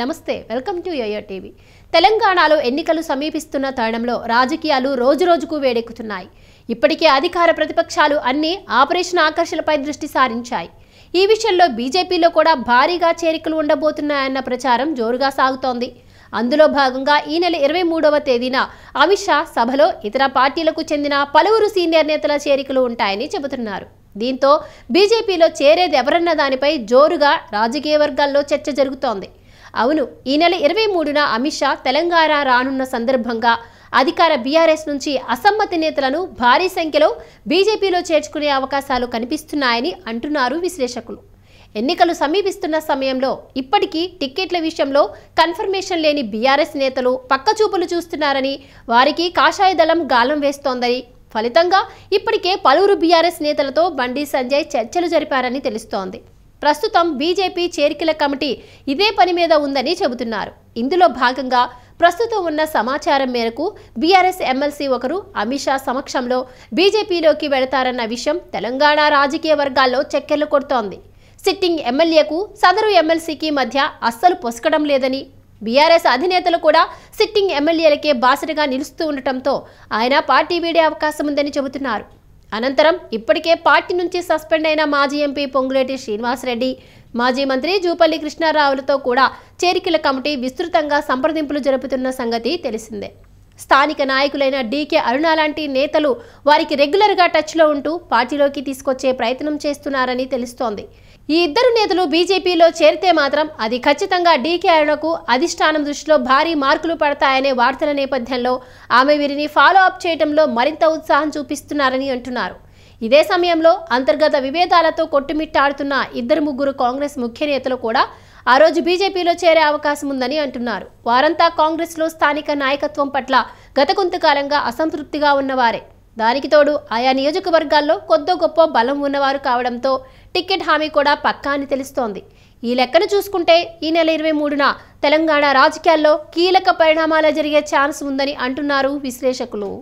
నమస్తే welcome to yo-yo TV తెలంగాణలో ఎన్నికలు సమీపిస్తున్న తరుణంలో రాజకీయాలు రోజురోజుకు వేడెక్కుతున్నాయి ఇప్పటికే అధికార ప్రతిపక్షాలు అన్నీ ఆపరేషన్ ఆకర్షణపై దృష్టి సారించాయి ఈ విషయంలో బీజేపీలో కూడా భారీగా చేరికలు ఉండబోతున్నాయన్న ప్రచారం జోరుగా సాగుతోంది అందులో భాగంగా ఈ నెల ఇరవై మూడవ తేదీన అమిత్ షా సభలో ఇతర పార్టీలకు చెందిన పలువురు సీనియర్ నేతల చేరికలు ఉంటాయని చెబుతున్నారు దీంతో బీజేపీలో చేరేది ఎవరన్న దానిపై జోరుగా రాజకీయ వర్గాల్లో చర్చ జరుగుతోంది అవును ఈ నెల ఇరవై మూడున అమిత్ షా తెలంగాణ రానున్న సందర్భంగా అధికార బీఆర్ఎస్ నుంచి అసమ్మతి నేతలను భారీ సంఖ్యలో బీజేపీలో చేర్చుకునే అవకాశాలు కనిపిస్తున్నాయని అంటున్నారు విశ్లేషకులు ఎన్నికలు సమీపిస్తున్న సమయంలో ఇప్పటికీ టిక్కెట్ల విషయంలో కన్ఫర్మేషన్ లేని బీఆర్ఎస్ నేతలు పక్కచూపులు చూస్తున్నారని వారికి కాషాయ దళం గాలం వేస్తోందని ఫలితంగా ఇప్పటికే పలువురు బీఆర్ఎస్ నేతలతో బండి సంజయ్ చర్చలు జరిపారని తెలుస్తోంది ప్రస్తుతం బీజేపీ చేరికల కమిటీ ఇదే పని మీద ఉందని చెబుతున్నారు ఇందులో భాగంగా ప్రస్తుతం ఉన్న సమాచారం మేరకు బీఆర్ఎస్ ఎమ్మెల్సీ ఒకరు అమిత్ షా సమక్షంలో బీజేపీలోకి వెళతారన్న విషయం తెలంగాణ రాజకీయ వర్గాల్లో చెక్కెర్లు కొడుతోంది సిట్టింగ్ ఎమ్మెల్యేకు సదరు ఎమ్మెల్సీకి మధ్య అస్సలు పొసకడం లేదని బీఆర్ఎస్ అధినేతలు కూడా సిట్టింగ్ ఎమ్మెల్యేలకే బాసటగా నిలుస్తూ ఉండటంతో ఆయన పార్టీ వీడే అవకాశం ఉందని చెబుతున్నారు అనంతరం ఇప్పటికే పార్టీ నుంచి సస్పెండ్ అయిన మాజీ ఎంపీ పొంగులేటి శ్రీనివాసరెడ్డి మాజీ మంత్రి జూపల్లి కృష్ణారావులతో కూడా చేరికల కమిటీ విస్తృతంగా సంప్రదింపులు జరుపుతున్న సంగతి తెలిసిందే స్థానిక నాయకులైన డీకే అరుణ లాంటి నేతలు వారికి రెగ్యులర్గా టచ్లో ఉంటూ పార్టీలోకి తీసుకొచ్చే ప్రయత్నం చేస్తున్నారని తెలుస్తోంది ఈ ఇద్దరు నేతలు బీజేపీలో చేరితే మాత్రం అది ఖచ్చితంగా డీకే అరుణకు అధిష్టానం దృష్టిలో భారీ మార్కులు పడతాయనే వార్తల నేపథ్యంలో ఆమె వీరిని ఫాలో అప్ చేయడంలో మరింత ఉత్సాహం చూపిస్తున్నారని అంటున్నారు ఇదే సమయంలో అంతర్గత విభేదాలతో కొట్టుమిట్టాడుతున్న ఇద్దరు ముగ్గురు కాంగ్రెస్ ముఖ్య నేతలు కూడా ఆ రోజు బీజేపీలో చేరే అవకాశం ఉందని అంటున్నారు వారంతా కాంగ్రెస్లో స్థానిక నాయకత్వం పట్ల గత కొంతకాలంగా అసంతృప్తిగా ఉన్నవారే దానికి తోడు ఆయా నియోజకవర్గాల్లో కొద్దో గొప్ప బలం ఉన్నవారు కావడంతో టికెట్ హామీ కూడా పక్కా అని తెలుస్తోంది ఈ లెక్కను చూసుకుంటే ఈ నెల ఇరవై మూడున తెలంగాణ రాజకీయాల్లో కీలక పరిణామాలు జరిగే ఛాన్స్ ఉందని అంటున్నారు విశ్లేషకులు